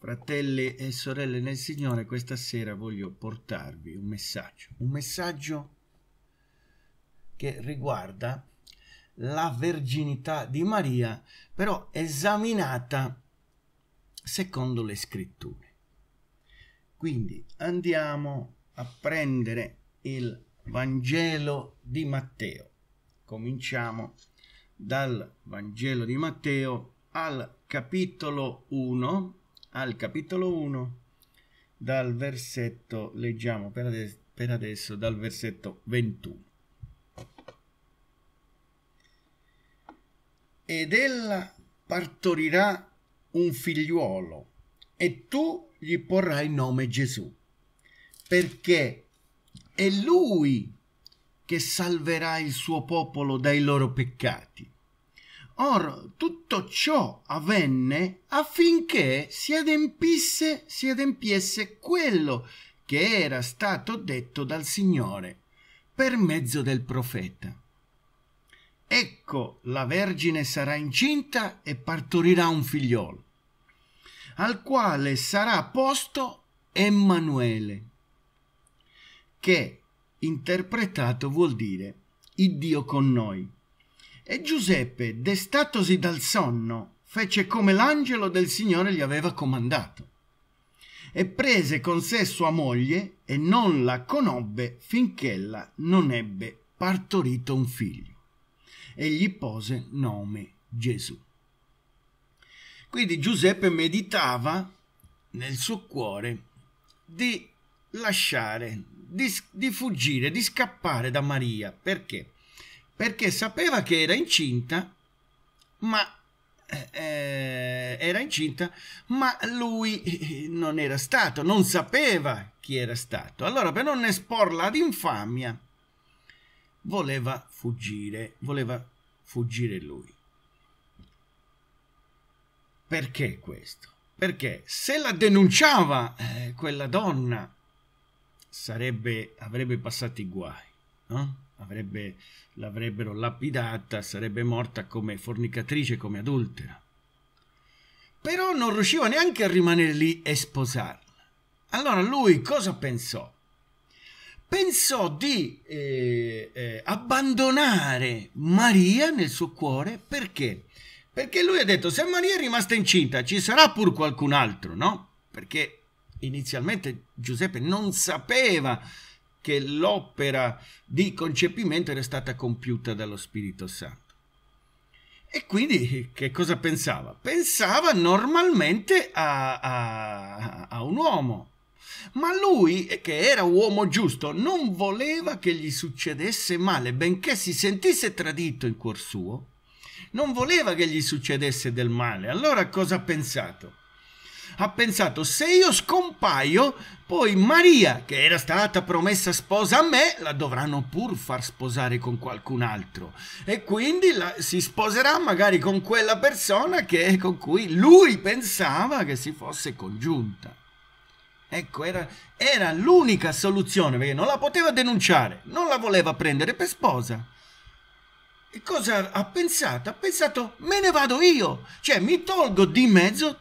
Fratelli e sorelle nel Signore, questa sera voglio portarvi un messaggio, un messaggio che riguarda la verginità di Maria, però esaminata secondo le scritture. Quindi andiamo a prendere il Vangelo di Matteo. Cominciamo dal Vangelo di Matteo al capitolo 1 al capitolo 1 dal versetto, leggiamo per, ades per adesso dal versetto 21. Ed ella partorirà un figliuolo e tu gli porrai nome Gesù, perché è lui che salverà il suo popolo dai loro peccati Or tutto ciò avvenne affinché si adempisse, si adempiesse quello che era stato detto dal Signore per mezzo del profeta. Ecco, la Vergine sarà incinta e partorirà un figliolo, al quale sarà posto Emanuele, che interpretato vuol dire il Dio con noi. E Giuseppe, destatosi dal sonno, fece come l'angelo del Signore gli aveva comandato. E prese con sé sua moglie e non la conobbe finché ella non ebbe partorito un figlio. E gli pose nome Gesù. Quindi Giuseppe meditava nel suo cuore di lasciare, di, di, fuggire, di scappare da Maria. Perché? perché sapeva che era incinta, ma eh, eh era incinta, ma lui eh, non era stato, non sapeva chi era stato. Allora, per non esporla ad infamia, voleva fuggire, voleva fuggire lui. Perché questo? Perché se la denunciava eh, quella donna, sarebbe, avrebbe passato i guai, no? avrebbe, l'avrebbero lapidata, sarebbe morta come fornicatrice, come adultera. Però non riusciva neanche a rimanere lì e sposarla. Allora lui cosa pensò? Pensò di eh, eh, abbandonare Maria nel suo cuore perché? Perché lui ha detto se Maria è rimasta incinta ci sarà pur qualcun altro, no? Perché inizialmente Giuseppe non sapeva che l'opera di concepimento era stata compiuta dallo Spirito Santo. E quindi che cosa pensava? Pensava normalmente a, a, a un uomo, ma lui, che era uomo giusto, non voleva che gli succedesse male, benché si sentisse tradito in cuor suo, non voleva che gli succedesse del male. Allora cosa ha pensato? ha pensato se io scompaio, poi Maria, che era stata promessa sposa a me, la dovranno pur far sposare con qualcun altro. E quindi la, si sposerà magari con quella persona che, con cui lui pensava che si fosse congiunta. Ecco, era, era l'unica soluzione, perché non la poteva denunciare, non la voleva prendere per sposa e cosa ha pensato? Ha pensato me ne vado io, cioè mi tolgo di mezzo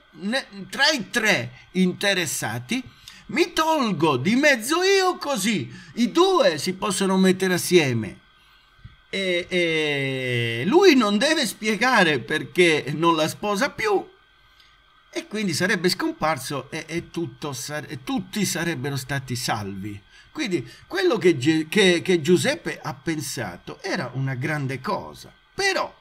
tra i tre interessati, mi tolgo di mezzo io così i due si possono mettere assieme. E, e lui non deve spiegare perché non la sposa più e quindi sarebbe scomparso e, e, sare e tutti sarebbero stati salvi. Quindi quello che, che, che Giuseppe ha pensato era una grande cosa, però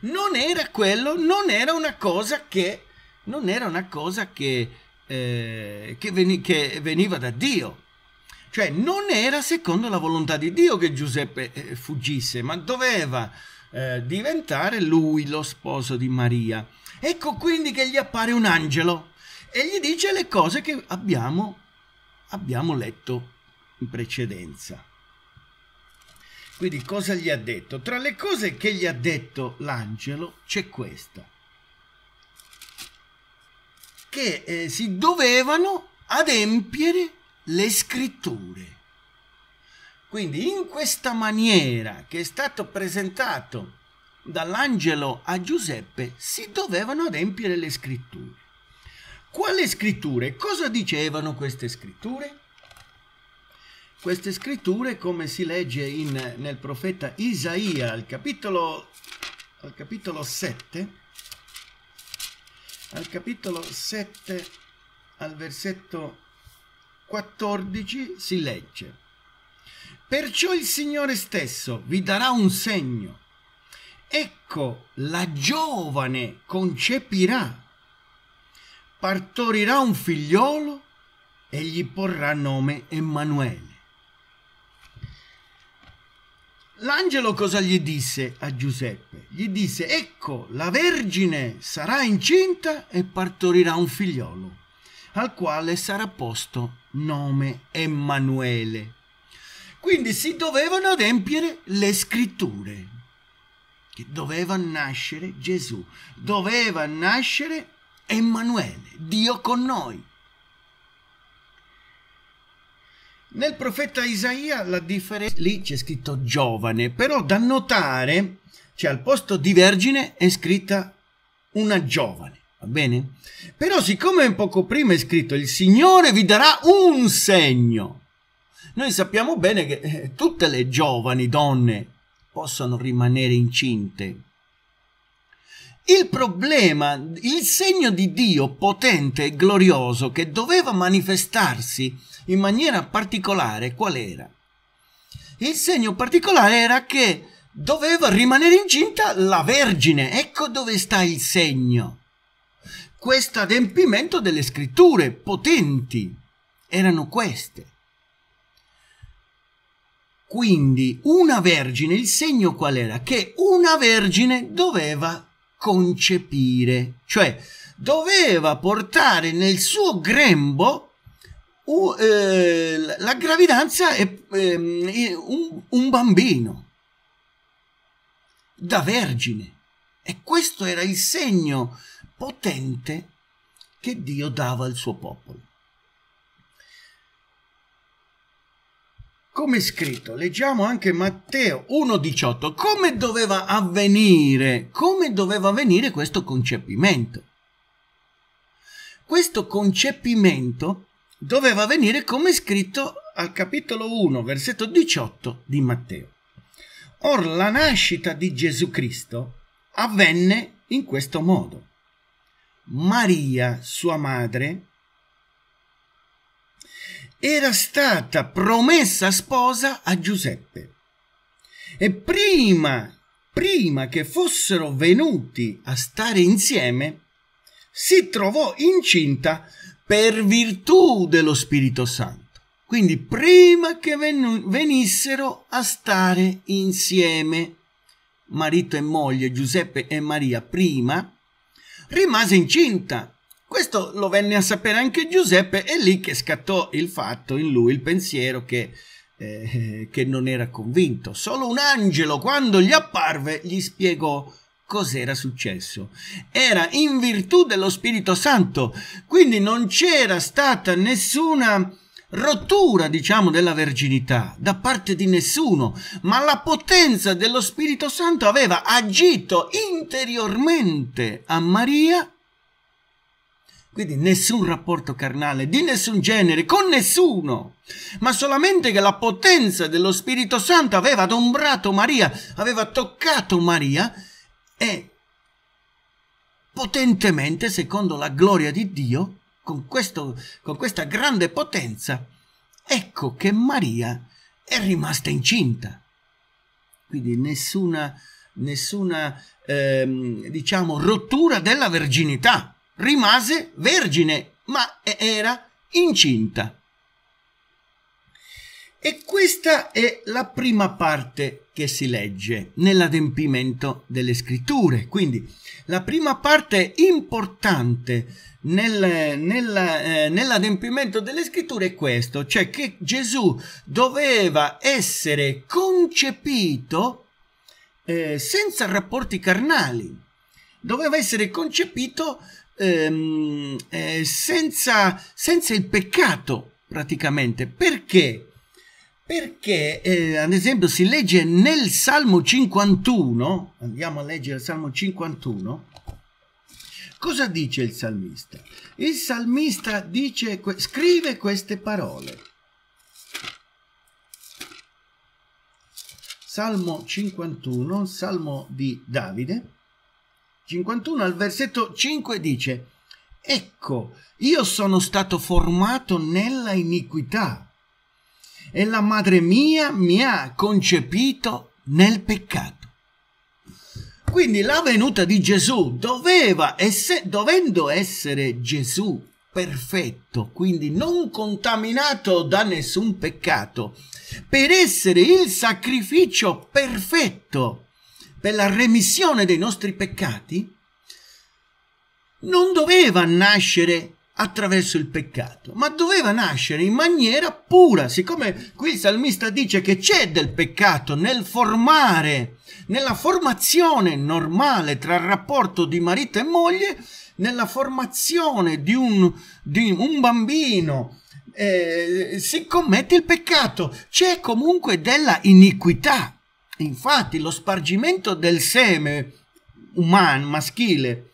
non era quello, non era una cosa che, non era una cosa che, eh, che, veni, che veniva da Dio. Cioè non era secondo la volontà di Dio che Giuseppe eh, fuggisse, ma doveva eh, diventare lui lo sposo di Maria. Ecco quindi che gli appare un angelo e gli dice le cose che abbiamo abbiamo letto in precedenza. Quindi cosa gli ha detto? Tra le cose che gli ha detto l'angelo c'è questa, che eh, si dovevano adempiere le scritture. Quindi in questa maniera che è stato presentato dall'angelo a Giuseppe si dovevano adempiere le scritture. Quale scritture? Cosa dicevano queste scritture? Queste scritture, come si legge in, nel profeta Isaia al capitolo, al capitolo 7, al capitolo 7, al versetto 14, si legge Perciò il Signore stesso vi darà un segno. Ecco, la giovane concepirà partorirà un figliolo e gli porrà nome Emanuele. L'angelo cosa gli disse a Giuseppe? Gli disse, ecco, la Vergine sarà incinta e partorirà un figliolo, al quale sarà posto nome Emanuele. Quindi si dovevano adempiere le scritture, che doveva nascere Gesù, doveva nascere Emanuele, Dio con noi. Nel profeta Isaia la differenza, lì c'è scritto giovane, però da notare, cioè al posto di vergine è scritta una giovane, va bene? Però siccome poco prima è scritto il Signore vi darà un segno, noi sappiamo bene che eh, tutte le giovani donne possono rimanere incinte, il problema, il segno di Dio potente e glorioso che doveva manifestarsi in maniera particolare, qual era? Il segno particolare era che doveva rimanere incinta la Vergine. Ecco dove sta il segno. Questo adempimento delle scritture potenti erano queste. Quindi una vergine, il segno qual era? Che una vergine doveva concepire, cioè doveva portare nel suo grembo uh, eh, la gravidanza e eh, un, un bambino da vergine. E questo era il segno potente che Dio dava al suo popolo. come scritto, leggiamo anche Matteo 1,18, come doveva avvenire, come doveva avvenire questo concepimento. Questo concepimento doveva avvenire come scritto al capitolo 1, versetto 18 di Matteo. Or la nascita di Gesù Cristo avvenne in questo modo. Maria, sua madre, era stata promessa sposa a Giuseppe. E prima, prima che fossero venuti a stare insieme, si trovò incinta per virtù dello Spirito Santo. Quindi prima che ven venissero a stare insieme, marito e moglie, Giuseppe e Maria, prima rimase incinta questo lo venne a sapere anche Giuseppe, è lì che scattò il fatto in lui, il pensiero che, eh, che non era convinto. Solo un angelo, quando gli apparve, gli spiegò cos'era successo. Era in virtù dello Spirito Santo, quindi non c'era stata nessuna rottura, diciamo, della verginità da parte di nessuno, ma la potenza dello Spirito Santo aveva agito interiormente a Maria quindi nessun rapporto carnale di nessun genere con nessuno, ma solamente che la potenza dello Spirito Santo aveva adombrato Maria, aveva toccato Maria e potentemente, secondo la gloria di Dio, con, questo, con questa grande potenza, ecco che Maria è rimasta incinta. Quindi nessuna, nessuna ehm, diciamo, rottura della verginità rimase vergine, ma era incinta. E questa è la prima parte che si legge nell'adempimento delle scritture. Quindi la prima parte importante nel, nel, eh, nell'adempimento delle scritture è questo, cioè che Gesù doveva essere concepito eh, senza rapporti carnali, doveva essere concepito ehm, eh, senza, senza il peccato praticamente. Perché? Perché, eh, ad esempio, si legge nel Salmo 51, andiamo a leggere il Salmo 51, cosa dice il salmista? Il salmista dice, scrive queste parole. Salmo 51, Salmo di Davide. 51 al versetto 5 dice, ecco, io sono stato formato nella iniquità e la madre mia mi ha concepito nel peccato. Quindi la venuta di Gesù doveva essere, dovendo essere Gesù perfetto, quindi non contaminato da nessun peccato, per essere il sacrificio perfetto per la remissione dei nostri peccati, non doveva nascere attraverso il peccato, ma doveva nascere in maniera pura. Siccome qui il salmista dice che c'è del peccato nel formare, nella formazione normale tra il rapporto di marito e moglie, nella formazione di un, di un bambino, eh, si commette il peccato. C'è comunque della iniquità Infatti lo spargimento del seme umano, maschile,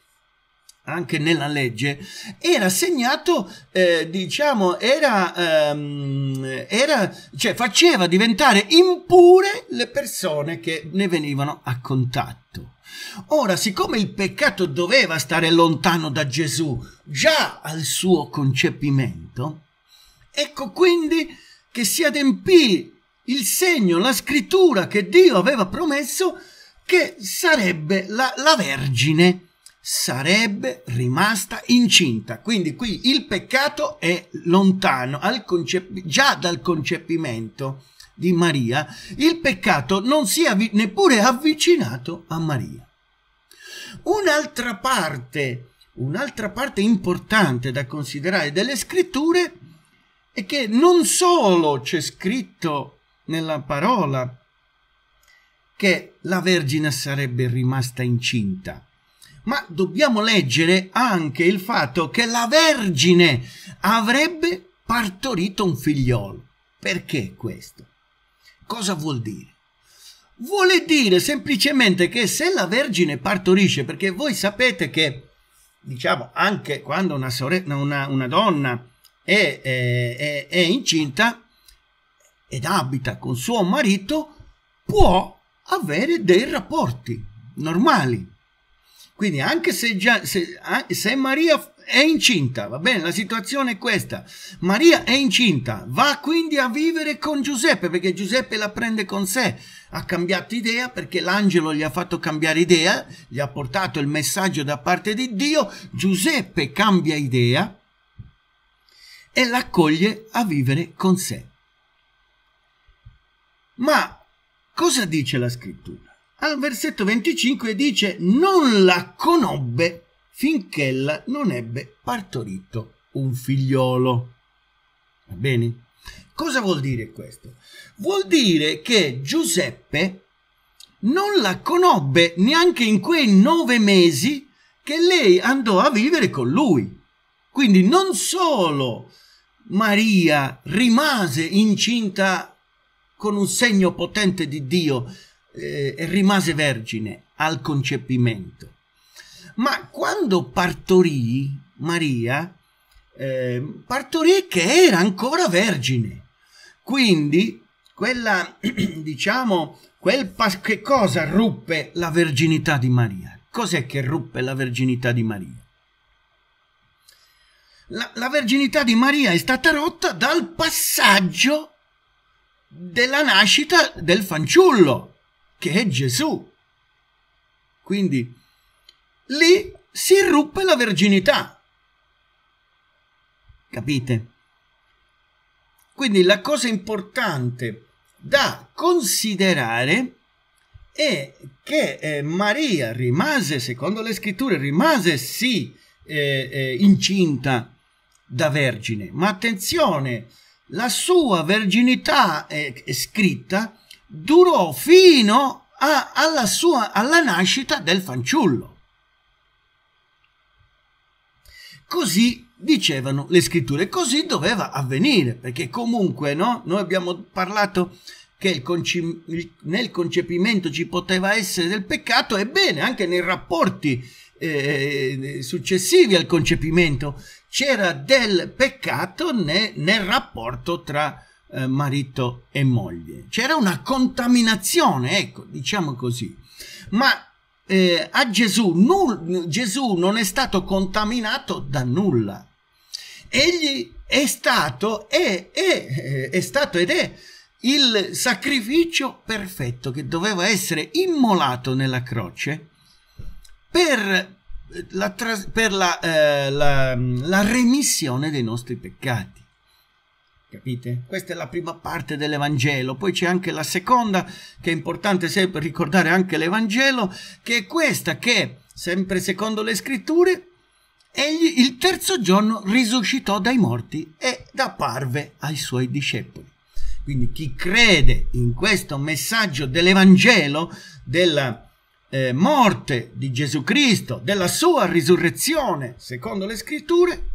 anche nella legge, era segnato, eh, diciamo, era, ehm, era, cioè faceva diventare impure le persone che ne venivano a contatto. Ora, siccome il peccato doveva stare lontano da Gesù già al suo concepimento, ecco quindi che si adempì il segno, la scrittura che Dio aveva promesso che sarebbe la, la Vergine sarebbe rimasta incinta. Quindi qui il peccato è lontano già dal concepimento di Maria, il peccato non si è avvi neppure avvicinato a Maria. Un'altra parte, un'altra parte importante da considerare delle scritture è che non solo c'è scritto nella parola che la Vergine sarebbe rimasta incinta. Ma dobbiamo leggere anche il fatto che la Vergine avrebbe partorito un figliolo. Perché questo? Cosa vuol dire? Vuole dire semplicemente che se la Vergine partorisce, perché voi sapete che, diciamo, anche quando una, sorella, una, una donna è, è, eh, è, è incinta, ed abita con suo marito può avere dei rapporti normali. Quindi anche se, già, se, se Maria è incinta, va bene, la situazione è questa, Maria è incinta, va quindi a vivere con Giuseppe perché Giuseppe la prende con sé, ha cambiato idea perché l'angelo gli ha fatto cambiare idea, gli ha portato il messaggio da parte di Dio, Giuseppe cambia idea e l'accoglie a vivere con sé. Ma cosa dice la scrittura? Al versetto 25 dice non la conobbe finché ella non ebbe partorito un figliolo. Va bene? Cosa vuol dire questo? Vuol dire che Giuseppe non la conobbe neanche in quei nove mesi che lei andò a vivere con lui. Quindi non solo Maria rimase incinta con un segno potente di Dio eh, rimase vergine al concepimento. Ma quando partorì Maria, eh, partorì che era ancora vergine. Quindi, quella, diciamo, quel pas- che cosa ruppe la verginità di Maria? Cos'è che ruppe la verginità di Maria? La, la verginità di Maria è stata rotta dal passaggio della nascita del fanciullo, che è Gesù. Quindi lì si irruppe la verginità. Capite? Quindi la cosa importante da considerare è che eh, Maria rimase, secondo le scritture, rimase sì eh, eh, incinta da vergine, ma attenzione, la sua verginità è scritta durò fino a, alla, sua, alla nascita del fanciullo. Così dicevano le scritture, così doveva avvenire, perché comunque no? noi abbiamo parlato che conce nel concepimento ci poteva essere del peccato, ebbene anche nei rapporti eh, eh, successivi al concepimento, c'era del peccato ne, nel rapporto tra eh, marito e moglie. C'era una contaminazione, ecco, diciamo così. Ma eh, a Gesù, nul, Gesù non è stato contaminato da nulla. Egli è stato, è, è, eh, è stato ed è il sacrificio perfetto che doveva essere immolato nella croce per eh, la, per la, eh, la, mm, la remissione dei nostri peccati. Capite? Questa è la prima parte dell'Evangelo, poi c'è anche la seconda, che è importante sempre ricordare anche l'Evangelo, che è questa che, sempre secondo le scritture, egli il terzo giorno risuscitò dai morti ed apparve ai suoi discepoli. Quindi chi crede in questo messaggio dell'Evangelo, della eh, morte di Gesù Cristo, della sua risurrezione, secondo le scritture,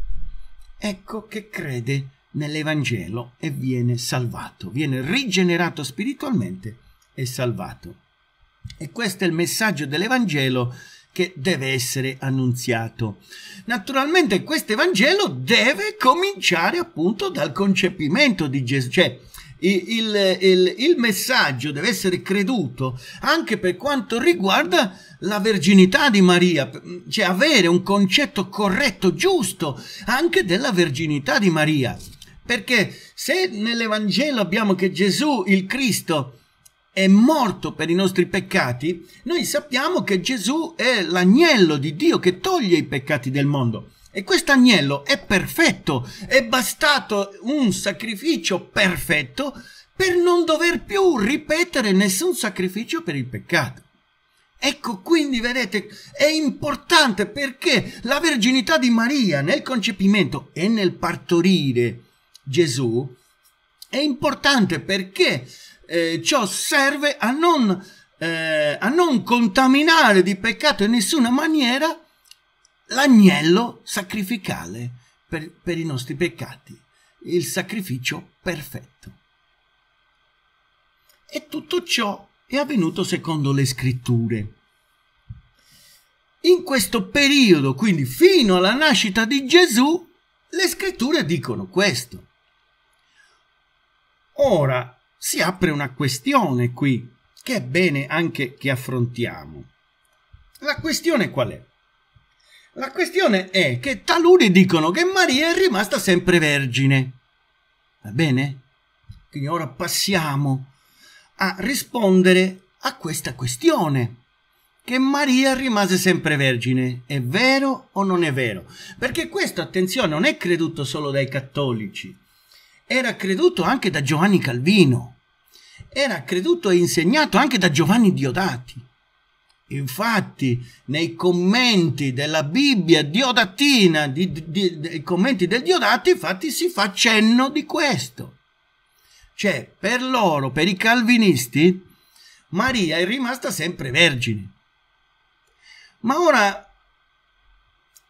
ecco che crede nell'Evangelo e viene salvato, viene rigenerato spiritualmente e salvato. E questo è il messaggio dell'Evangelo che deve essere annunziato. Naturalmente questo Evangelo deve cominciare appunto dal concepimento di Gesù, cioè il, il, il, messaggio deve essere creduto anche per quanto riguarda la verginità di Maria, cioè avere un concetto corretto, giusto anche della verginità di Maria. Perché se nell'Evangelo abbiamo che Gesù, il Cristo, è morto per i nostri peccati, noi sappiamo che Gesù è l'agnello di Dio che toglie i peccati del mondo. E quest'agnello è perfetto, è bastato un sacrificio perfetto per non dover più ripetere nessun sacrificio per il peccato. Ecco quindi, vedete, è importante perché la verginità di Maria nel concepimento e nel partorire Gesù è importante perché eh, ciò serve a non, eh, a non contaminare di peccato in nessuna maniera l'agnello sacrificale per, per i nostri peccati, il sacrificio perfetto. E tutto ciò è avvenuto secondo le scritture. In questo periodo, quindi fino alla nascita di Gesù, le scritture dicono questo. Ora si apre una questione qui, che è bene anche che affrontiamo. La questione qual è? La questione è che taluni dicono che Maria è rimasta sempre vergine. Va bene? Quindi ora passiamo a rispondere a questa questione. Che Maria rimase sempre vergine, è vero o non è vero? Perché questo, attenzione, non è creduto solo dai cattolici, era creduto anche da Giovanni Calvino, era creduto e insegnato anche da Giovanni Diodati. Infatti, nei commenti della Bibbia diodatina, di, di, di, dei commenti del Diodati, infatti si fa cenno di questo. Cioè, per loro, per i calvinisti, Maria è rimasta sempre vergine. Ma ora,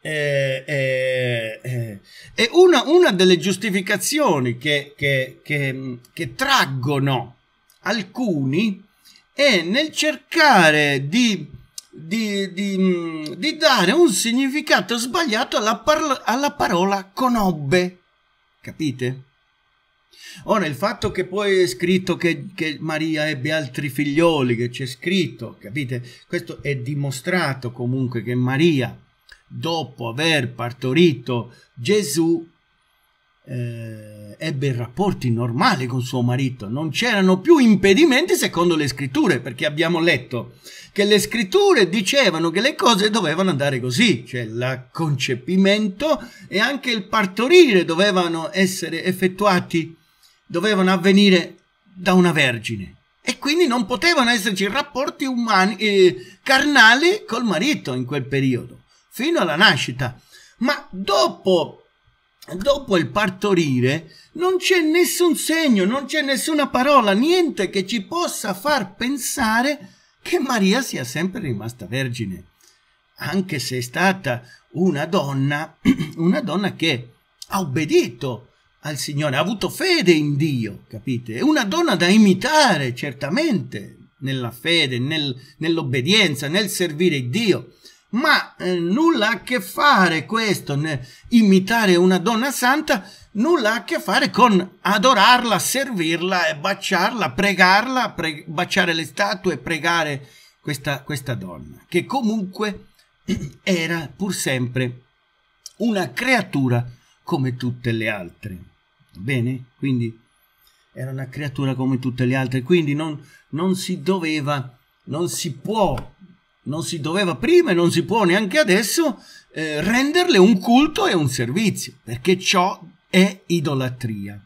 eh, eh, eh, è una, una, delle giustificazioni che, che, che, che traggono alcuni e nel cercare di, di, di, mm, di dare un significato sbagliato alla, alla parola conobbe. Capite? Ora, il fatto che poi è scritto che, che Maria ebbe altri figlioli, che c'è scritto, capite? Questo è dimostrato comunque che Maria, dopo aver partorito Gesù, eh, ebbe rapporti normali con suo marito, non c'erano più impedimenti secondo le scritture, perché abbiamo letto che le scritture dicevano che le cose dovevano andare così, cioè il concepimento e anche il partorire dovevano essere effettuati, dovevano avvenire da una vergine. E quindi non potevano esserci rapporti umani, eh, carnali col marito in quel periodo, fino alla nascita. Ma dopo dopo il partorire non c'è nessun segno, non c'è nessuna parola, niente che ci possa far pensare che Maria sia sempre rimasta vergine, anche se è stata una donna, una donna che ha obbedito al Signore, ha avuto fede in Dio, capite? È una donna da imitare, certamente, nella fede, nel, nell'obbedienza, nel servire Dio, ma eh, nulla a che fare questo, né, imitare una donna santa, nulla a che fare con adorarla, servirla e baciarla, pregarla, pre baciare le statue, pregare questa, questa donna, che comunque era pur sempre una creatura come tutte le altre. Bene? Quindi era una creatura come tutte le altre, quindi non, non si doveva, non si può non si doveva prima e non si può neanche adesso eh, renderle un culto e un servizio, perché ciò è idolatria.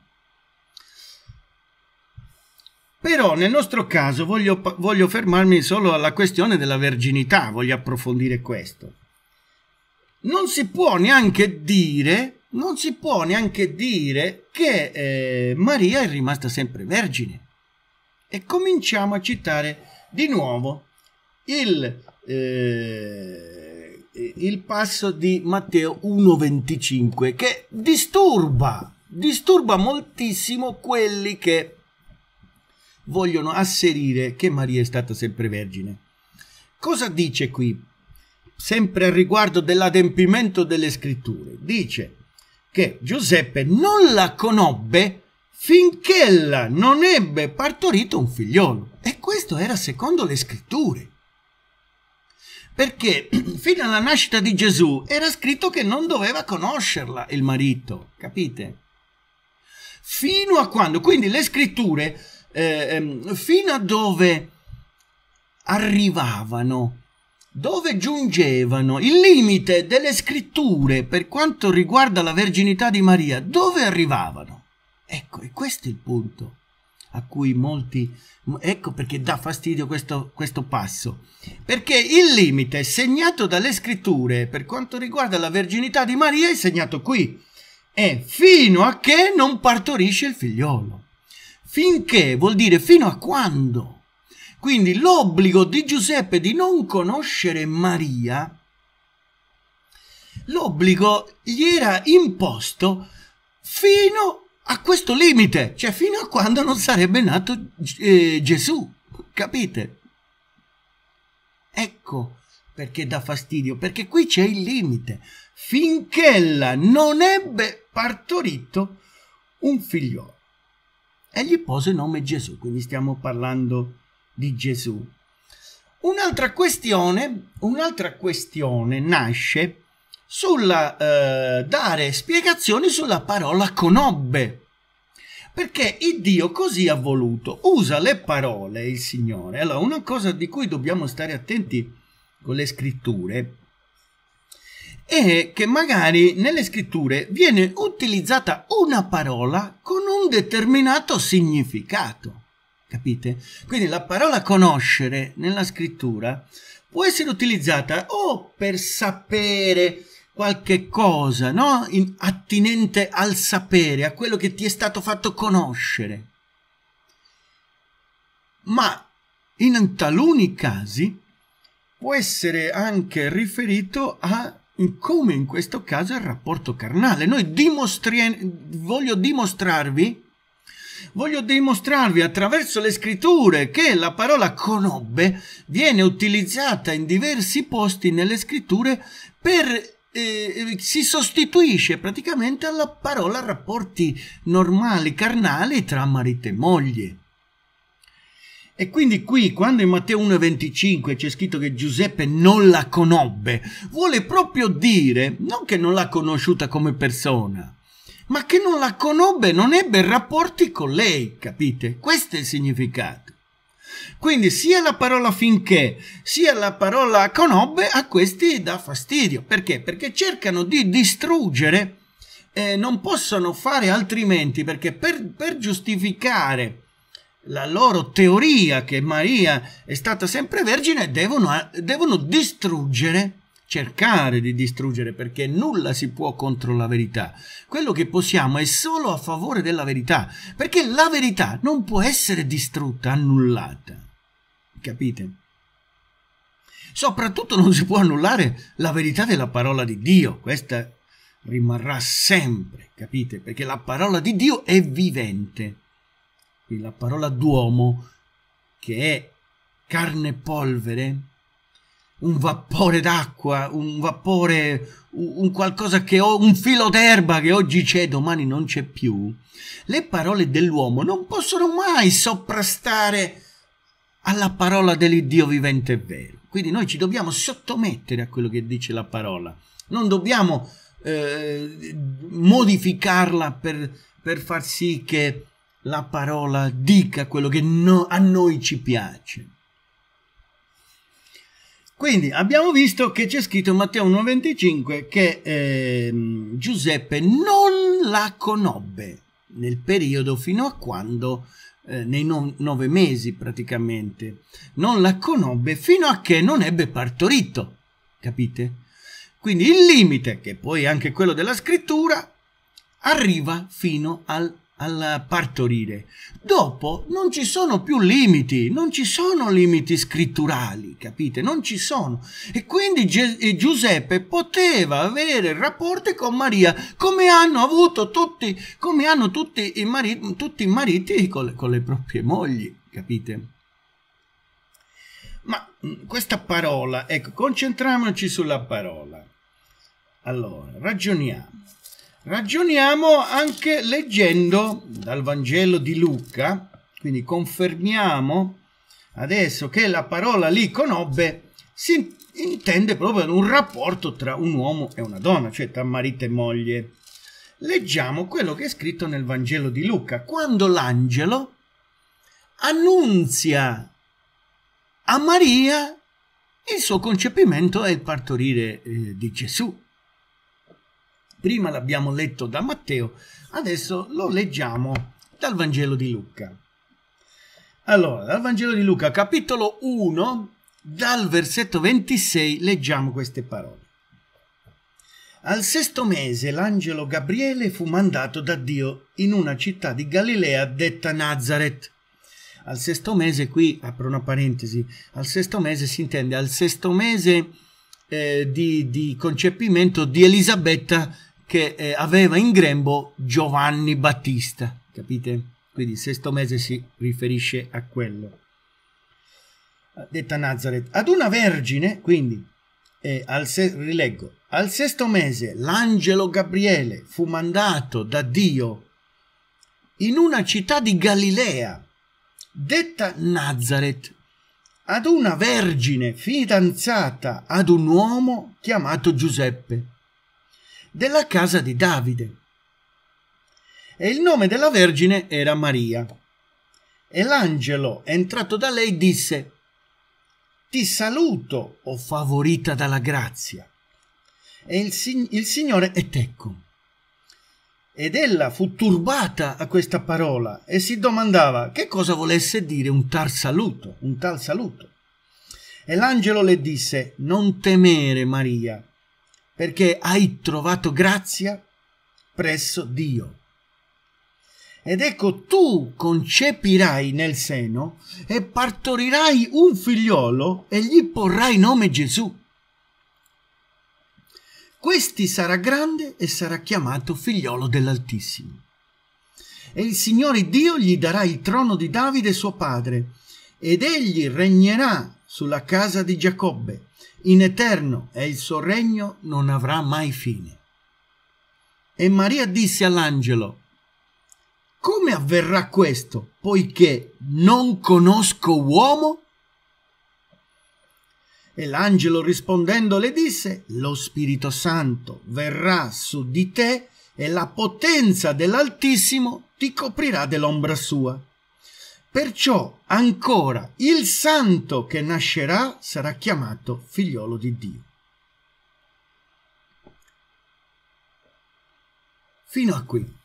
Però nel nostro caso voglio, voglio fermarmi solo alla questione della verginità, voglio approfondire questo. Non si può neanche dire, non si può neanche dire che eh, Maria è rimasta sempre vergine. E cominciamo a citare di nuovo il eh, il passo di Matteo 1.25 che disturba, disturba moltissimo quelli che vogliono asserire che Maria è stata sempre vergine. Cosa dice qui? Sempre a riguardo dell'adempimento delle scritture, dice che Giuseppe non la conobbe finché ella non ebbe partorito un figliolo. E questo era secondo le scritture perché fino alla nascita di Gesù era scritto che non doveva conoscerla il marito, capite? Fino a quando, quindi le scritture, eh, ehm, fino a dove arrivavano, dove giungevano, il limite delle scritture per quanto riguarda la verginità di Maria, dove arrivavano? Ecco, e questo è il punto a cui molti... Ecco perché dà fastidio questo, questo passo. Perché il limite segnato dalle scritture per quanto riguarda la verginità di Maria è segnato qui. È fino a che non partorisce il figliolo. Finché vuol dire fino a quando. Quindi l'obbligo di Giuseppe di non conoscere Maria, l'obbligo gli era imposto fino a a questo limite, cioè fino a quando non sarebbe nato eh, Gesù, capite? Ecco perché dà fastidio, perché qui c'è il limite, finché ella non ebbe partorito un figliolo. E gli pose nome Gesù, quindi stiamo parlando di Gesù. Un'altra questione, un'altra questione nasce sulla eh, dare spiegazioni sulla parola conobbe. Perché il Dio così ha voluto, usa le parole il Signore. Allora, una cosa di cui dobbiamo stare attenti con le scritture è che magari nelle scritture viene utilizzata una parola con un determinato significato. Capite? Quindi la parola conoscere nella scrittura può essere utilizzata o per sapere qualche cosa, no? In, attinente al sapere, a quello che ti è stato fatto conoscere. Ma in taluni casi può essere anche riferito a come in questo caso il rapporto carnale. Noi dimostriamo, voglio dimostrarvi, voglio dimostrarvi attraverso le scritture che la parola conobbe viene utilizzata in diversi posti nelle scritture per eh, si sostituisce praticamente alla parola rapporti normali, carnali tra marito e moglie. E quindi qui, quando in Matteo 1,25 c'è scritto che Giuseppe non la conobbe, vuole proprio dire non che non l'ha conosciuta come persona, ma che non la conobbe, non ebbe rapporti con lei, capite? Questo è il significato. Quindi sia la parola finché sia la parola conobbe a questi dà fastidio. Perché? Perché cercano di distruggere, eh, non possono fare altrimenti perché per, per giustificare la loro teoria che Maria è stata sempre vergine devono, devono distruggere cercare di distruggere perché nulla si può contro la verità. Quello che possiamo è solo a favore della verità, perché la verità non può essere distrutta, annullata. Capite? Soprattutto non si può annullare la verità della parola di Dio, questa rimarrà sempre, capite? Perché la parola di Dio è vivente. Quindi la parola d'uomo, che è carne e polvere, un vapore d'acqua, un vapore, un qualcosa che ho, un filo d'erba che oggi c'è, domani non c'è più, le parole dell'uomo non possono mai soprastare alla parola dell'Iddio vivente e vero. Quindi noi ci dobbiamo sottomettere a quello che dice la parola, non dobbiamo eh, modificarla per, per, far sì che la parola dica quello che no, a noi ci piace. Quindi abbiamo visto che c'è scritto in Matteo 1,25 che eh, Giuseppe non la conobbe nel periodo fino a quando eh, nei no- nove mesi praticamente. Non la conobbe fino a che non ebbe partorito, capite? Quindi il limite, che poi è anche quello della scrittura, arriva fino al al partorire. Dopo non ci sono più limiti, non ci sono limiti scritturali, capite? Non ci sono. E quindi Ge- Giuseppe poteva avere rapporti con Maria come hanno avuto tutti, come hanno tutti i, mari- tutti i mariti con le, con le proprie mogli, capite? Ma mm, questa parola, ecco, concentriamoci sulla parola. Allora, ragioniamo Ragioniamo anche leggendo dal Vangelo di Luca, quindi confermiamo adesso che la parola lì conobbe si intende proprio ad un rapporto tra un uomo e una donna, cioè tra marito e moglie. Leggiamo quello che è scritto nel Vangelo di Luca, quando l'angelo annunzia a Maria il suo concepimento e il partorire eh, di Gesù. Prima l'abbiamo letto da Matteo, adesso lo leggiamo dal Vangelo di Luca. Allora, dal Vangelo di Luca, capitolo 1, dal versetto 26, leggiamo queste parole. Al sesto mese l'angelo Gabriele fu mandato da Dio in una città di Galilea detta Nazareth. Al sesto mese, qui apro una parentesi, al sesto mese si intende al sesto mese eh, di, di concepimento di Elisabetta che eh, aveva in grembo Giovanni Battista, capite? Quindi il sesto mese si riferisce a quello. Detta Nazareth, ad una vergine, quindi, eh, al se- rileggo, al sesto mese l'angelo Gabriele fu mandato da Dio in una città di Galilea, detta Nazareth, ad una vergine fidanzata ad un uomo chiamato Giuseppe della casa di Davide. E il nome della Vergine era Maria. E l'angelo entrato da lei disse, Ti saluto, o favorita dalla grazia. E il, il Signore è tecco. Ed ella fu turbata a questa parola e si domandava che cosa volesse dire un tal saluto, un tal saluto. E l'angelo le disse, non temere Maria, perché hai trovato grazia presso Dio. Ed ecco tu concepirai nel seno e partorirai un figliolo e gli porrai nome Gesù. Questi sarà grande e sarà chiamato figliolo dell'Altissimo. E il Signore Dio gli darà il trono di Davide suo padre, ed egli regnerà sulla casa di Giacobbe, in eterno e il suo regno non avrà mai fine. E Maria disse all'angelo, come avverrà questo, poiché non conosco uomo? E l'angelo rispondendo le disse, lo Spirito Santo verrà su di te e la potenza dell'Altissimo ti coprirà dell'ombra sua. Perciò ancora il santo che nascerà sarà chiamato figliolo di Dio. Fino a qui.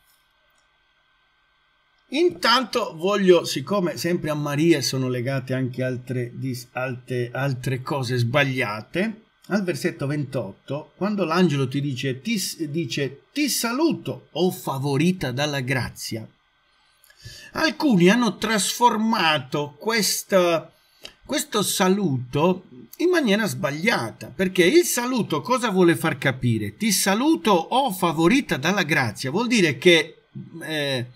Intanto voglio, siccome sempre a Maria sono legate anche altre, altre, altre cose sbagliate, al versetto 28, quando l'angelo ti dice ti, dice ti saluto, o favorita dalla grazia, alcuni hanno trasformato questa, questo saluto in maniera sbagliata, perché il saluto cosa vuole far capire? Ti saluto o oh, favorita dalla grazia, vuol dire che eh,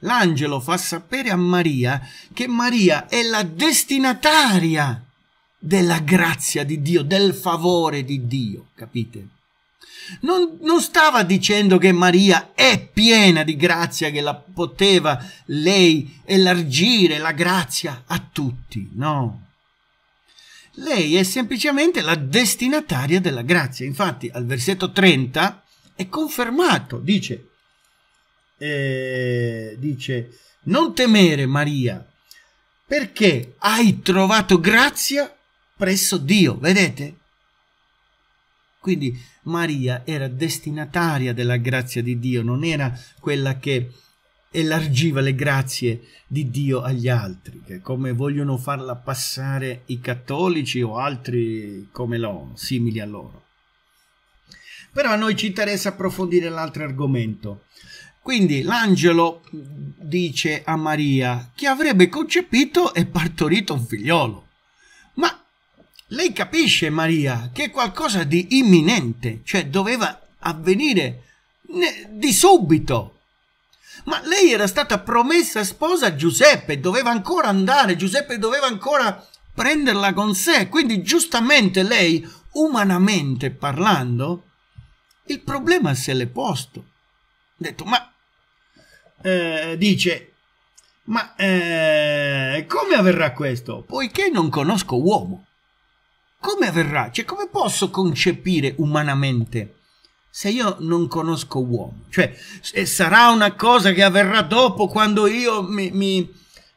l'angelo fa sapere a Maria che Maria è la destinataria della grazia di Dio, del favore di Dio, capite? Non, non, stava dicendo che Maria è piena di grazia, che la poteva lei elargire la grazia a tutti, no. Lei è semplicemente la destinataria della grazia. Infatti al versetto 30 è confermato, dice, eh, dice, non temere Maria, perché hai trovato grazia presso Dio, vedete? Quindi Maria era destinataria della grazia di Dio, non era quella che elargiva le grazie di Dio agli altri, che come vogliono farla passare i cattolici o altri come loro, simili a loro. Però a noi ci interessa approfondire l'altro argomento. Quindi l'angelo dice a Maria che avrebbe concepito e partorito un figliolo. Lei capisce, Maria, che qualcosa di imminente, cioè doveva avvenire di subito. Ma lei era stata promessa sposa a Giuseppe, doveva ancora andare, Giuseppe doveva ancora prenderla con sé, quindi giustamente lei, umanamente parlando, il problema se l'è posto. Ha detto, ma eh, dice, ma eh, come avverrà questo? Poiché non conosco uomo come avverrà? Cioè, come posso concepire umanamente se io non conosco uomo? Cioè, sarà una cosa che avverrà dopo quando io mi, mi,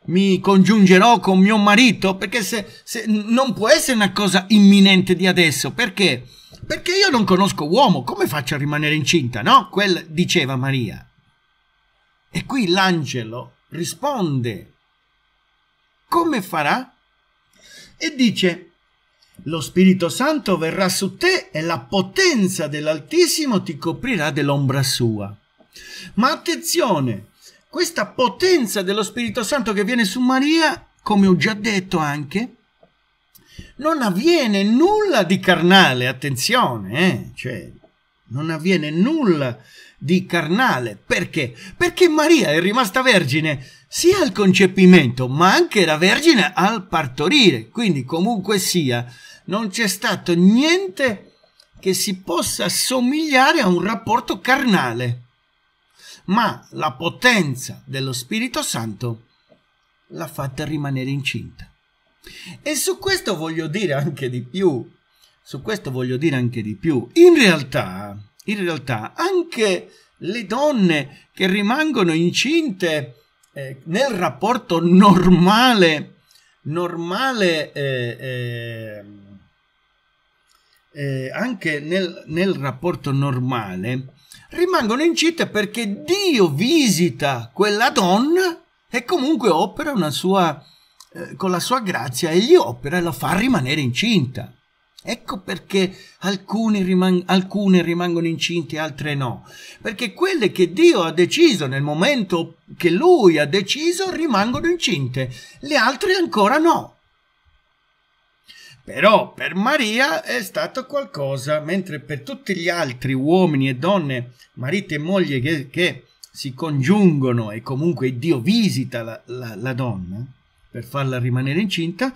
mi congiungerò con mio marito? Perché se, se non può essere una cosa imminente di adesso, perché? Perché io non conosco uomo, come faccio a rimanere incinta? No? Quel diceva Maria. E qui l'angelo risponde, come farà? E dice, lo Spirito Santo verrà su te e la potenza dell'Altissimo ti coprirà dell'ombra sua. Ma attenzione, questa potenza dello Spirito Santo che viene su Maria, come ho già detto anche, non avviene nulla di carnale, attenzione, eh? cioè, non avviene nulla di carnale. Perché? Perché Maria è rimasta vergine sia al concepimento, ma anche era vergine al partorire. Quindi, comunque sia, non c'è stato niente che si possa somigliare a un rapporto carnale, ma la potenza dello Spirito Santo l'ha fatta rimanere incinta. E su questo voglio dire anche di più, su questo voglio dire anche di più. In realtà, in realtà anche le donne che rimangono incinte eh, nel rapporto normale, normale eh, eh, eh, anche nel, nel rapporto normale, rimangono incinte perché Dio visita quella donna e comunque opera una sua, eh, con la sua grazia e gli opera e la fa rimanere incinta. Ecco perché riman- alcune rimangono incinte, altre no. Perché quelle che Dio ha deciso nel momento che Lui ha deciso rimangono incinte, le altre ancora no. Però per Maria è stato qualcosa, mentre per tutti gli altri uomini e donne, mariti e moglie che, che si congiungono e comunque Dio visita la, la, la, donna per farla rimanere incinta,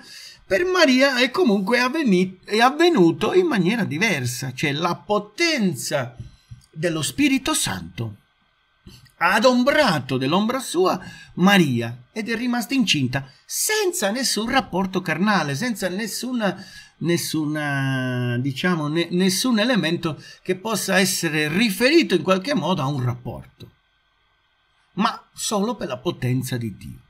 per Maria è comunque avvenito, è avvenuto in maniera diversa, cioè la potenza dello Spirito Santo adombrato dell'ombra sua Maria ed è rimasta incinta senza nessun rapporto carnale, senza nessuna, nessuna diciamo, ne, nessun elemento che possa essere riferito in qualche modo a un rapporto, ma solo per la potenza di Dio.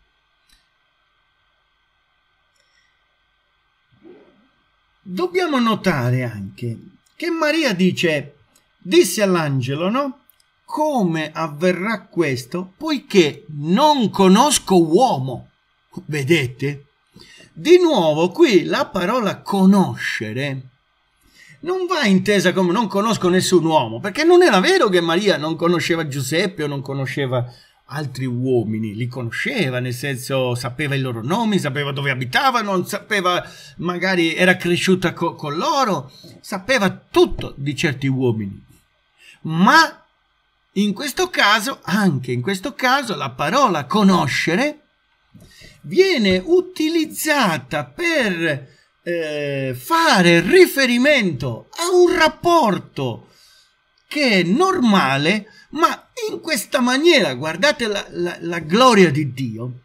Dobbiamo notare anche che Maria dice, disse all'angelo, no? come avverrà questo, poiché non conosco uomo. Vedete? Di nuovo qui la parola conoscere non va intesa come non conosco nessun uomo, perché non era vero che Maria non conosceva Giuseppe o non conosceva altri uomini, li conosceva, nel senso sapeva i loro nomi, sapeva dove abitavano, sapeva magari era cresciuta co con loro, sapeva tutto di certi uomini, ma in questo caso, anche in questo caso, la parola conoscere viene utilizzata per eh, fare riferimento a un rapporto che è normale, ma in questa maniera, guardate la, la, la gloria di Dio,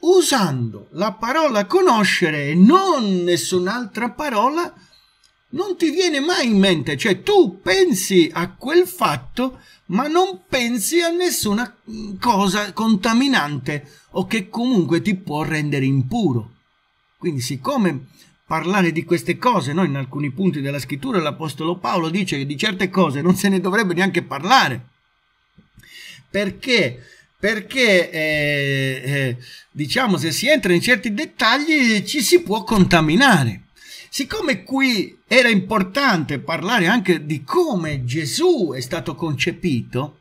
usando la parola conoscere e non nessun'altra parola, non ti viene mai in mente, cioè tu pensi a quel fatto ma non pensi a nessuna mm, cosa contaminante o che comunque ti può rendere impuro. Quindi siccome parlare di queste cose, noi in alcuni punti della scrittura l'Apostolo Paolo dice che di certe cose non se ne dovrebbe neanche parlare. Perché? Perché eh, eh, diciamo se si entra in certi dettagli ci si può contaminare Siccome qui era importante parlare anche di come Gesù è stato concepito,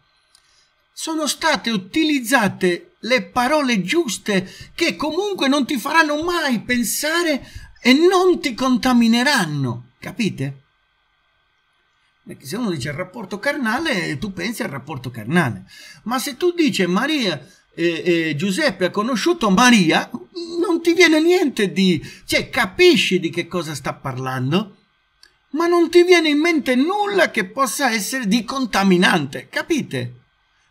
sono state utilizzate le parole giuste che comunque non ti faranno mai pensare e non ti contamineranno, capite? Perché se uno dice il rapporto carnale, tu pensi al rapporto carnale. Ma se tu dici Maria eh, eh, Giuseppe ha conosciuto Maria, non ti viene niente di... cioè capisci di che cosa sta parlando, ma non ti viene in mente nulla che possa essere di contaminante, capite?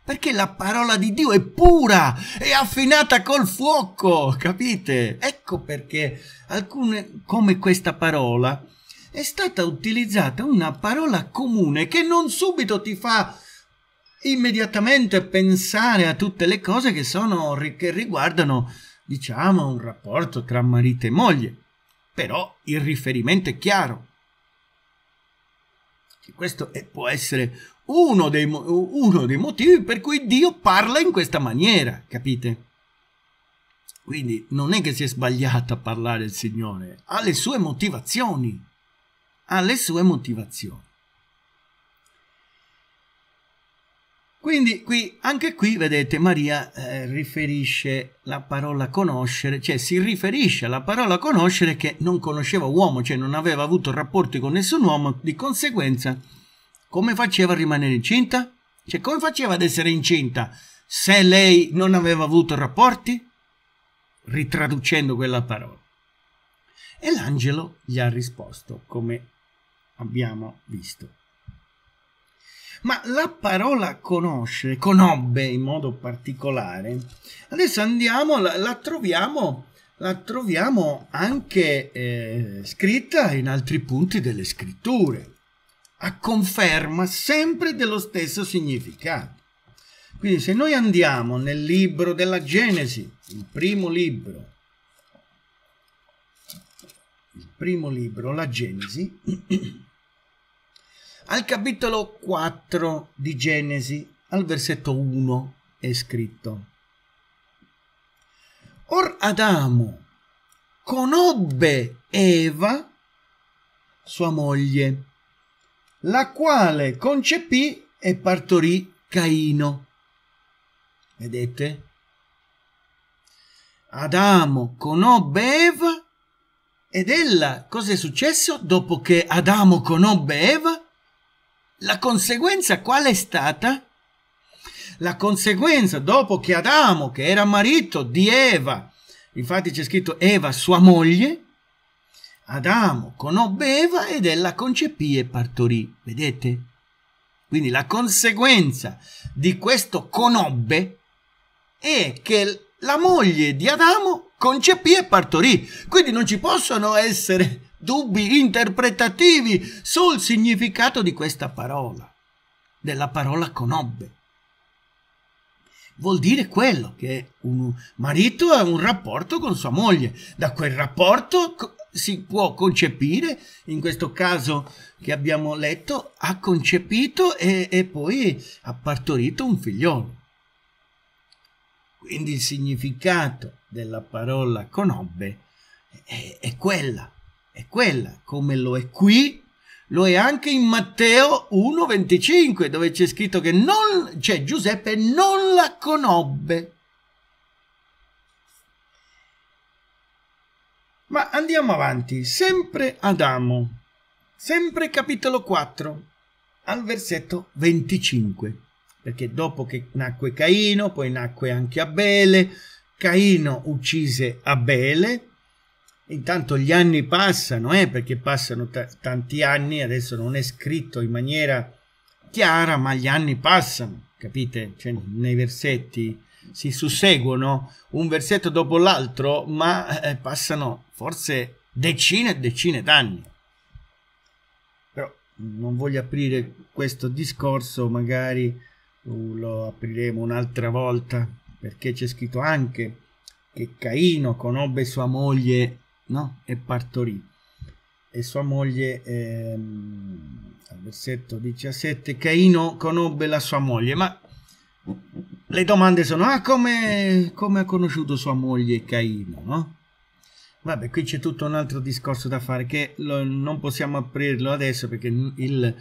Perché la parola di Dio è pura, è affinata col fuoco, capite? Ecco perché alcune, come questa parola, è stata utilizzata una parola comune che non subito ti fa immediatamente pensare a tutte le cose che, sono, che riguardano, diciamo, un rapporto tra marito e moglie. Però il riferimento è chiaro. E questo è, può essere uno dei, uno dei motivi per cui Dio parla in questa maniera, capite? Quindi non è che si è sbagliato a parlare il Signore, ha le sue motivazioni, ha le sue motivazioni. Quindi qui, anche qui, vedete, Maria eh, riferisce la parola conoscere, cioè si riferisce alla parola conoscere che non conosceva uomo, cioè non aveva avuto rapporti con nessun uomo, di conseguenza come faceva a rimanere incinta? Cioè come faceva ad essere incinta se lei non aveva avuto rapporti? Ritraducendo quella parola. E l'angelo gli ha risposto, come abbiamo visto. Ma la parola conoscere, conobbe in modo particolare, adesso andiamo, la, la troviamo la troviamo anche eh, scritta in altri punti delle scritture, a conferma sempre dello stesso significato. Quindi se noi andiamo nel libro della Genesi, il primo libro, il primo libro, la Genesi, Al capitolo 4 di Genesi, al versetto 1, è scritto Or Adamo conobbe Eva, sua moglie, la quale concepì e partorì Caino. Vedete? Adamo conobbe Eva ed ella, cosa è successo dopo che Adamo conobbe Eva? La conseguenza qual è stata? La conseguenza dopo che Adamo, che era marito di Eva, infatti c'è scritto Eva sua moglie, Adamo conobbe Eva ed ella concepì e partorì. Vedete? Quindi la conseguenza di questo conobbe è che la moglie di Adamo concepì e partorì. Quindi non ci possono essere dubbi interpretativi sul significato di questa parola, della parola conobbe. Vuol dire quello che un marito ha un rapporto con sua moglie, da quel rapporto si può concepire, in questo caso che abbiamo letto, ha concepito e, e poi ha partorito un figliolo. Quindi il significato della parola conobbe è, è quella è quella, come lo è qui, lo è anche in Matteo 1,25, dove c'è scritto che non, cioè Giuseppe non la conobbe. Ma andiamo avanti, sempre Adamo, sempre capitolo 4, al versetto 25, perché dopo che nacque Caino, poi nacque anche Abele, Caino uccise Abele, intanto gli anni passano, eh, perché passano t- tanti anni, adesso non è scritto in maniera chiara, ma gli anni passano, capite? Cioè, nei versetti si susseguono un versetto dopo l'altro, ma eh, passano forse decine e decine d'anni. Però non voglio aprire questo discorso, magari uh, lo apriremo un'altra volta, perché c'è scritto anche che Caino conobbe sua moglie no? e partorì. E sua moglie, ehm, al versetto 17, Caino conobbe la sua moglie. Ma le domande sono, ah, come, come ha conosciuto sua moglie Caino, no? Vabbè, qui c'è tutto un altro discorso da fare che lo, non possiamo aprirlo adesso perché il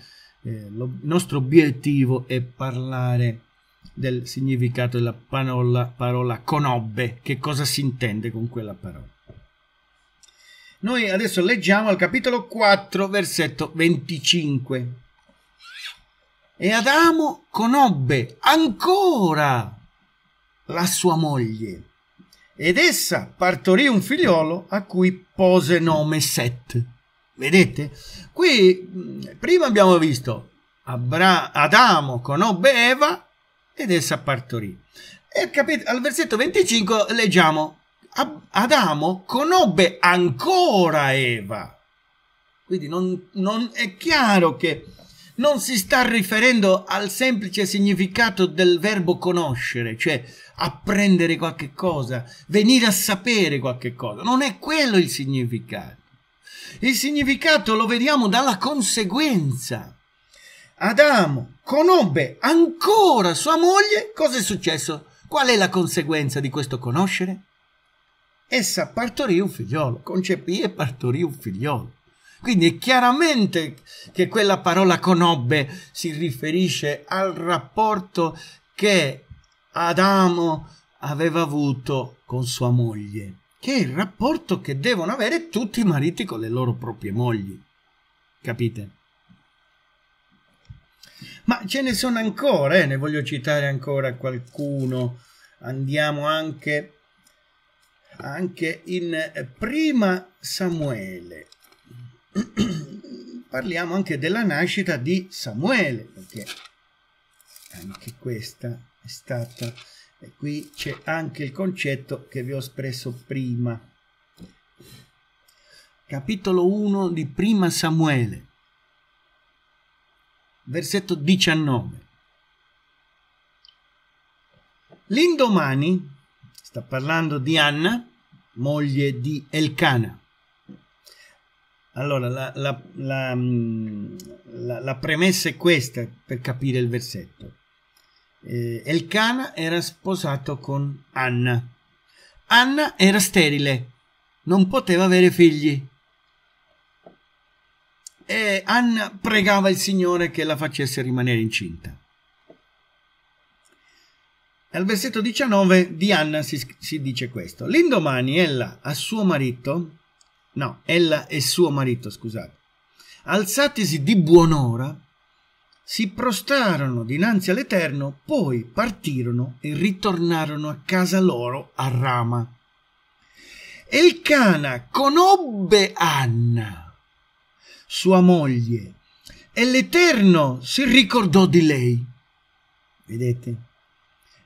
eh, lo, nostro obiettivo è parlare del significato della parola, parola conobbe, che cosa si intende con quella parola. Noi adesso leggiamo al capitolo 4, versetto 25. E Adamo conobbe ancora la sua moglie ed essa partorì un figliolo a cui pose nome Set. Vedete? Qui prima abbiamo visto Abra- Adamo conobbe Eva ed essa partorì. E capito, al versetto 25 leggiamo Adamo conobbe ancora Eva. Quindi non, non è chiaro che non si sta riferendo al semplice significato del verbo conoscere, cioè apprendere qualche cosa, venire a sapere qualche cosa. Non è quello il significato. Il significato lo vediamo dalla conseguenza. Adamo conobbe ancora sua moglie. Cosa è successo? Qual è la conseguenza di questo conoscere? essa partorì un figliolo, concepì e partorì un figliolo. Quindi è chiaramente che quella parola conobbe si riferisce al rapporto che Adamo aveva avuto con sua moglie, che è il rapporto che devono avere tutti i mariti con le loro proprie mogli. Capite? Ma ce ne sono ancora, eh? ne voglio citare ancora qualcuno. Andiamo anche anche in eh, Prima Samuele. Parliamo anche della nascita di Samuele, perché anche questa è stata... E qui c'è anche il concetto che vi ho espresso prima. Capitolo 1 di Prima Samuele, versetto 19. L'indomani Sta parlando di Anna, moglie di Elcana. Allora, la, la, mm, la, la, premessa è questa per capire il versetto. Eh, Elcana era sposato con Anna. Anna era sterile, non poteva avere figli. E Anna pregava il Signore che la facesse rimanere incinta. Al versetto 19 di Anna si, si dice questo. L'indomani ella a suo marito, no, ella e suo marito, scusate, alzatisi di buon'ora, si prostrarono dinanzi all'Eterno, poi partirono e ritornarono a casa loro a Rama. E il Cana conobbe Anna, sua moglie, e l'Eterno si ricordò di lei. Vedete?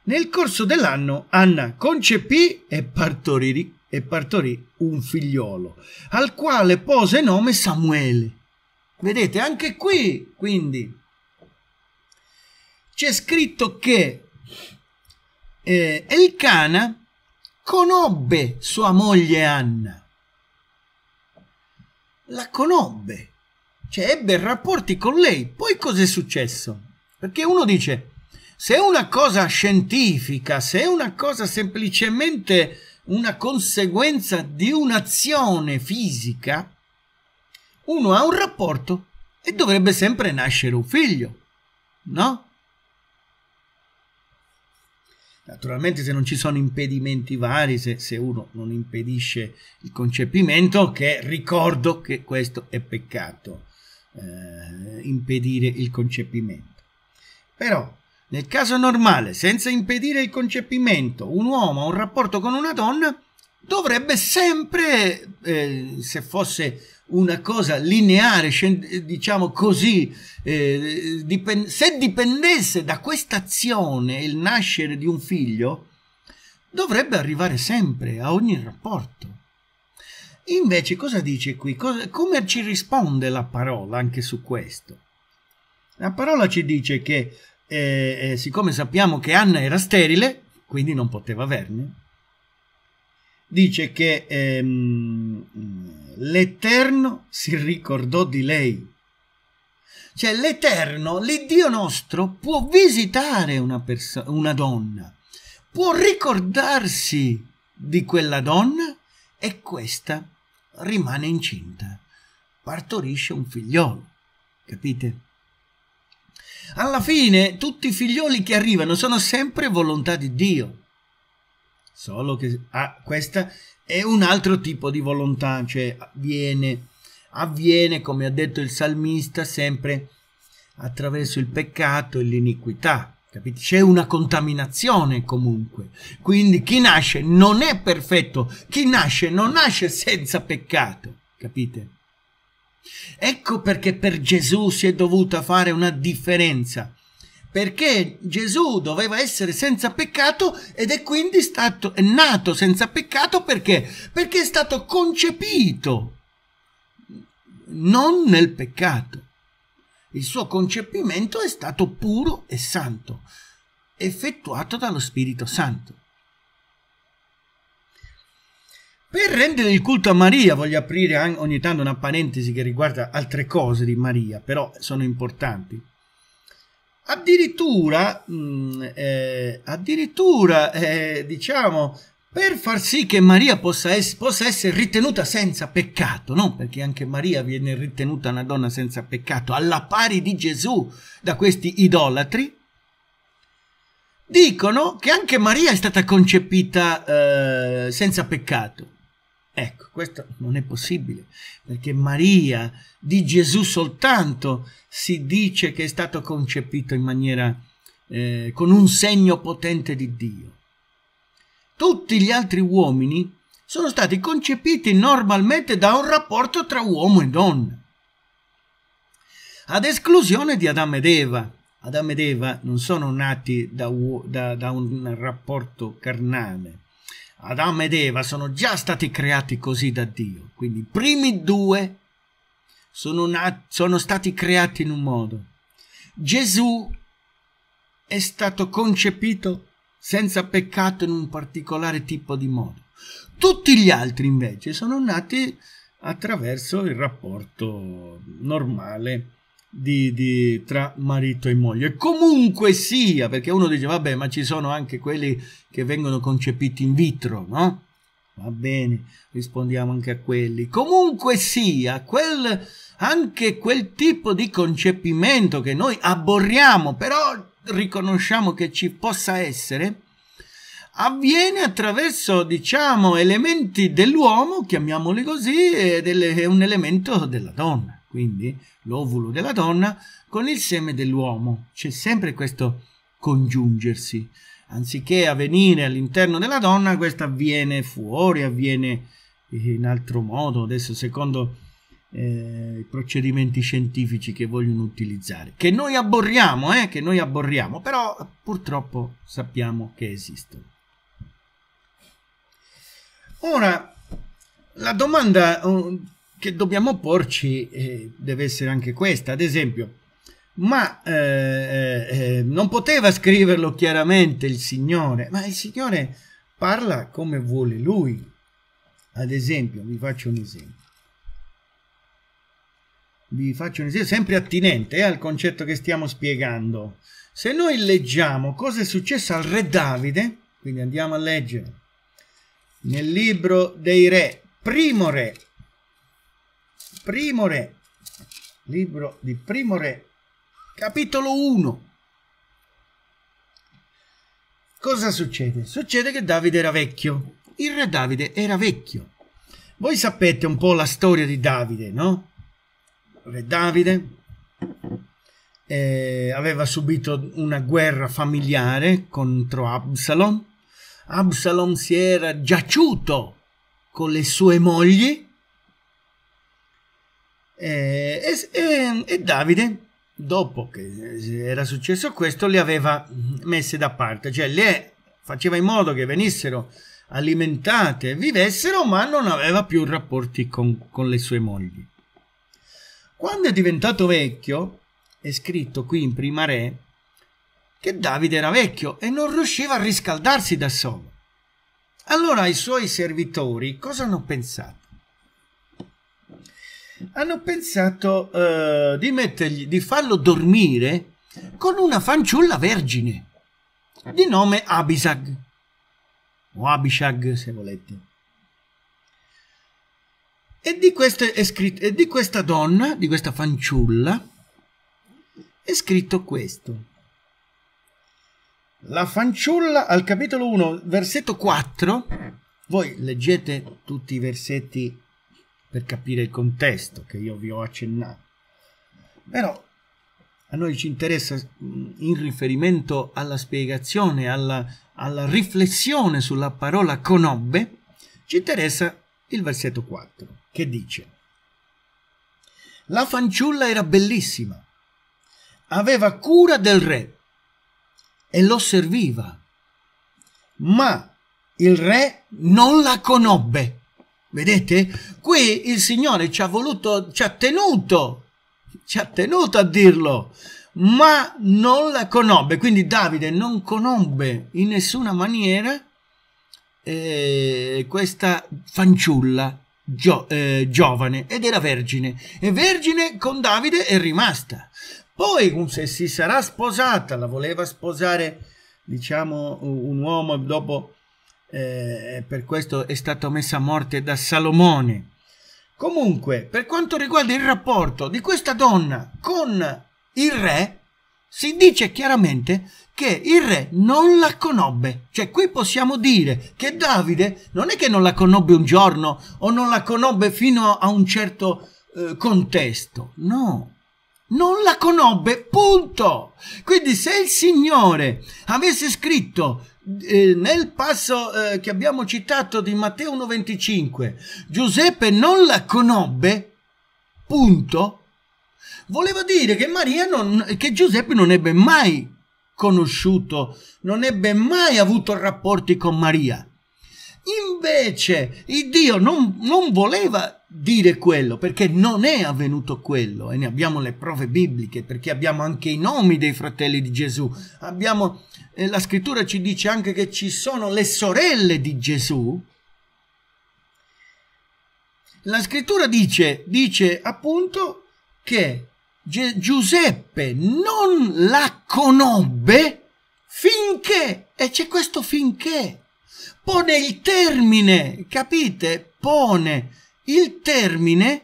Nel corso dell'anno Anna concepì e partorì, e partorì un figliolo, al quale pose nome Samuele. Vedete, anche qui, quindi, c'è scritto che eh, Elcana conobbe sua moglie Anna. La conobbe, cioè ebbe rapporti con lei. Poi cos'è successo? Perché uno dice, se è una cosa scientifica, se è una cosa semplicemente una conseguenza di un'azione fisica, uno ha un rapporto e dovrebbe sempre nascere un figlio, no? Naturalmente se non ci sono impedimenti vari, se, se, uno non impedisce il concepimento, che ricordo che questo è peccato, eh, impedire il concepimento. Però nel caso normale, senza impedire il concepimento, un uomo ha un rapporto con una donna, dovrebbe sempre, eh, se fosse una cosa lineare, eh, diciamo così, eh, dipend se dipendesse da questa azione il nascere di un figlio, dovrebbe arrivare sempre a ogni rapporto. Invece cosa dice qui? Cosa, come ci risponde la parola anche su questo? La parola ci dice che e, e siccome sappiamo che Anna era sterile, quindi non poteva averne, dice che ehm, l'Eterno si ricordò di lei. Cioè l'Eterno, l'Iddio nostro, può visitare una, una donna, può ricordarsi di quella donna e questa rimane incinta, partorisce un figliolo, capite? Alla fine tutti i figlioli che arrivano sono sempre volontà di Dio. Solo che ah, questa è un altro tipo di volontà, cioè avviene, avviene, come ha detto il salmista, sempre attraverso il peccato e l'iniquità. Capite? C'è una contaminazione comunque. Quindi chi nasce non è perfetto, chi nasce non nasce senza peccato. Capite? Ecco perché per Gesù si è dovuta fare una differenza, perché Gesù doveva essere senza peccato ed è quindi stato, è nato senza peccato perché? Perché è stato concepito non nel peccato. Il suo concepimento è stato puro e santo, effettuato dallo Spirito Santo. Per rendere il culto a Maria voglio aprire ogni tanto una parentesi che riguarda altre cose di Maria, però sono importanti. Addirittura, mh, mm, eh, addirittura eh, diciamo, per far sì che Maria possa, es possa essere ritenuta senza peccato, no? perché anche Maria viene ritenuta una donna senza peccato, alla pari di Gesù da questi idolatri, dicono che anche Maria è stata concepita eh, senza peccato. Ecco, questo non è possibile, perché Maria, di Gesù soltanto, si dice che è stato concepito in maniera, eh, con un segno potente di Dio. Tutti gli altri uomini sono stati concepiti normalmente da un rapporto tra uomo e donna, ad esclusione di Adamo ed Eva. Adamo ed Eva non sono nati da, da, da un rapporto carnale, Adamo ed Eva sono già stati creati così da Dio, quindi i primi due sono, sono stati creati in un modo. Gesù è stato concepito senza peccato in un particolare tipo di modo. Tutti gli altri invece sono nati attraverso il rapporto normale di, di, tra marito e moglie. Comunque sia, perché uno dice, vabbè, ma ci sono anche quelli che vengono concepiti in vitro, no? Va bene, rispondiamo anche a quelli. Comunque sia, quel, anche quel tipo di concepimento che noi aborriamo, però riconosciamo che ci possa essere, avviene attraverso, diciamo, elementi dell'uomo, chiamiamoli così, ed è un elemento della donna quindi l'ovulo della donna, con il seme dell'uomo. C'è sempre questo congiungersi. Anziché avvenire all'interno della donna, questo avviene fuori, avviene in altro modo, adesso secondo eh, i procedimenti scientifici che vogliono utilizzare, che noi abborriamo, eh, che noi abborriamo, però purtroppo sappiamo che esistono. Ora, la domanda oh, che dobbiamo porci eh, deve essere anche questa, ad esempio, ma eh, eh, eh, non poteva scriverlo chiaramente il Signore, ma il Signore parla come vuole Lui. Ad esempio, vi faccio un esempio. Vi faccio un esempio sempre attinente eh, al concetto che stiamo spiegando. Se noi leggiamo cosa è successo al re Davide, quindi andiamo a leggere nel libro dei re, primo re, Primo Re, libro di Primo Re, capitolo 1. Cosa succede? Succede che Davide era vecchio. Il re Davide era vecchio. Voi sapete un po' la storia di Davide, no? Re Davide eh, aveva subito una guerra familiare contro Absalom. Absalom si era giaciuto con le sue mogli eh, e, e, ehm, e Davide, dopo che era successo questo, le aveva messe da parte, cioè le faceva in modo che venissero alimentate vivessero, ma non aveva più rapporti con, con le sue mogli. Quando è diventato vecchio, è scritto qui in Prima Re, che Davide era vecchio e non riusciva a riscaldarsi da solo. Allora i suoi servitori cosa hanno pensato? hanno pensato uh, di, mettergli, di farlo dormire con una fanciulla vergine di nome Abisag o Abishag se volete. E di, scritto, e di questa donna, di questa fanciulla, è scritto questo. La fanciulla al capitolo 1, versetto 4, voi leggete tutti i versetti per capire il contesto che io vi ho accennato. Però a noi ci interessa in riferimento alla spiegazione, alla, alla riflessione sulla parola conobbe, ci interessa il versetto 4 che dice La fanciulla era bellissima, aveva cura del re e lo serviva, ma il re non la conobbe. Vedete? Qui il Signore ci ha voluto, ci ha tenuto, ci ha tenuto a dirlo, ma non la conobbe. Quindi Davide non conobbe in nessuna maniera eh, questa fanciulla gio, eh, giovane ed era vergine. E vergine con Davide è rimasta. Poi se si sarà sposata, la voleva sposare diciamo un uomo dopo eh, per questo è stata messa a morte da Salomone. Comunque, per quanto riguarda il rapporto di questa donna con il re, si dice chiaramente che il re non la conobbe. Cioè, qui possiamo dire che Davide non è che non la conobbe un giorno o non la conobbe fino a un certo eh, contesto. No, non la conobbe, punto. Quindi se il Signore avesse scritto eh, nel passo eh, che abbiamo citato di Matteo 1,25, Giuseppe non la conobbe, punto, voleva dire che, non, che Giuseppe non ebbe mai conosciuto, non ebbe mai avuto rapporti con Maria. Invece, il Dio non, non voleva dire quello perché non è avvenuto quello e ne abbiamo le prove bibliche perché abbiamo anche i nomi dei fratelli di Gesù. Abbiamo, eh, la scrittura ci dice anche che ci sono le sorelle di Gesù. La scrittura dice, dice appunto che Ge Giuseppe non la conobbe finché, e c'è questo finché, pone il termine, capite? Pone il termine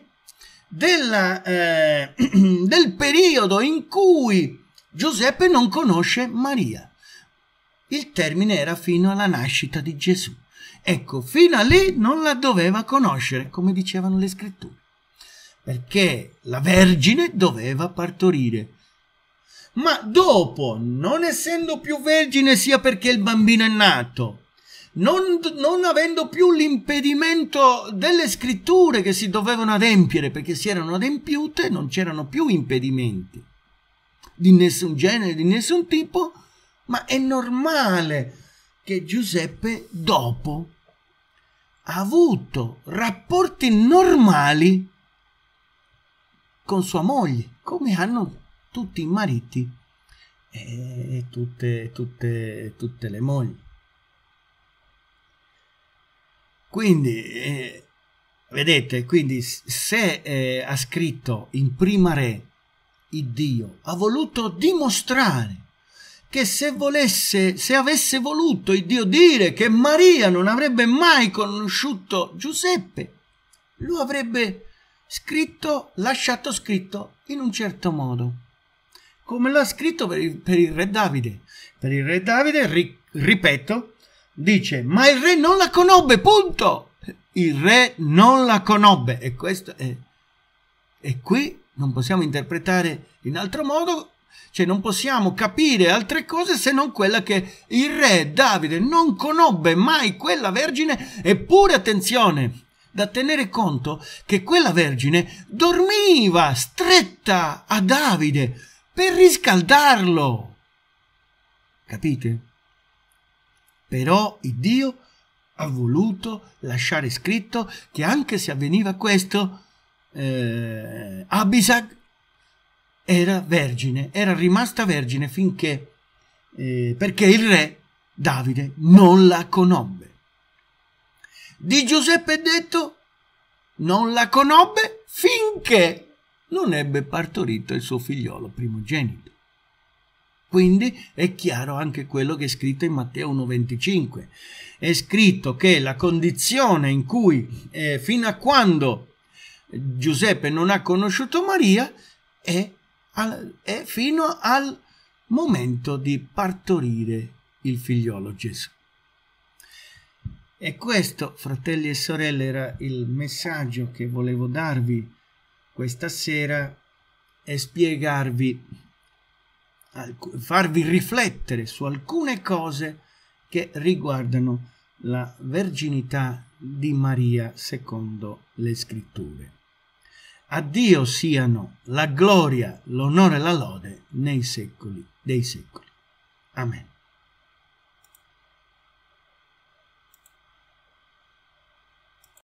della, eh, del periodo in cui Giuseppe non conosce Maria. Il termine era fino alla nascita di Gesù. Ecco, fino a lì non la doveva conoscere, come dicevano le scritture, perché la Vergine doveva partorire. Ma dopo, non essendo più vergine sia perché il bambino è nato, non, non avendo più l'impedimento delle scritture che si dovevano adempiere perché si erano adempiute, non c'erano più impedimenti di nessun genere, di nessun tipo, ma è normale che Giuseppe dopo ha avuto rapporti normali con sua moglie, come hanno tutti i mariti eh, e tutte, tutte, tutte le mogli. Quindi, eh, vedete, quindi se eh, ha scritto in prima re il Dio, ha voluto dimostrare che se volesse, se avesse voluto il Dio dire che Maria non avrebbe mai conosciuto Giuseppe, lo avrebbe scritto, lasciato scritto in un certo modo, come l'ha scritto per il, per il re Davide. Per il re Davide, ri, ripeto, dice ma il re non la conobbe, punto! Il re non la conobbe e questo è... E qui non possiamo interpretare in altro modo, cioè non possiamo capire altre cose se non quella che il re Davide non conobbe mai quella vergine, eppure attenzione, da tenere conto che quella vergine dormiva stretta a Davide per riscaldarlo. Capite? Però Dio ha voluto lasciare scritto che anche se avveniva questo, eh, Abisag era vergine, era rimasta vergine finché, eh, perché il re Davide non la conobbe. Di Giuseppe è detto, non la conobbe finché non ebbe partorito il suo figliolo primogenito. Quindi è chiaro anche quello che è scritto in Matteo 1.25. È scritto che la condizione in cui, eh, fino a quando Giuseppe non ha conosciuto Maria, è, al, è fino al momento di partorire il figliolo Gesù. E questo, fratelli e sorelle, era il messaggio che volevo darvi questa sera e spiegarvi farvi riflettere su alcune cose che riguardano la verginità di Maria secondo le scritture. A Dio siano la gloria, l'onore e la lode nei secoli dei secoli. Amen.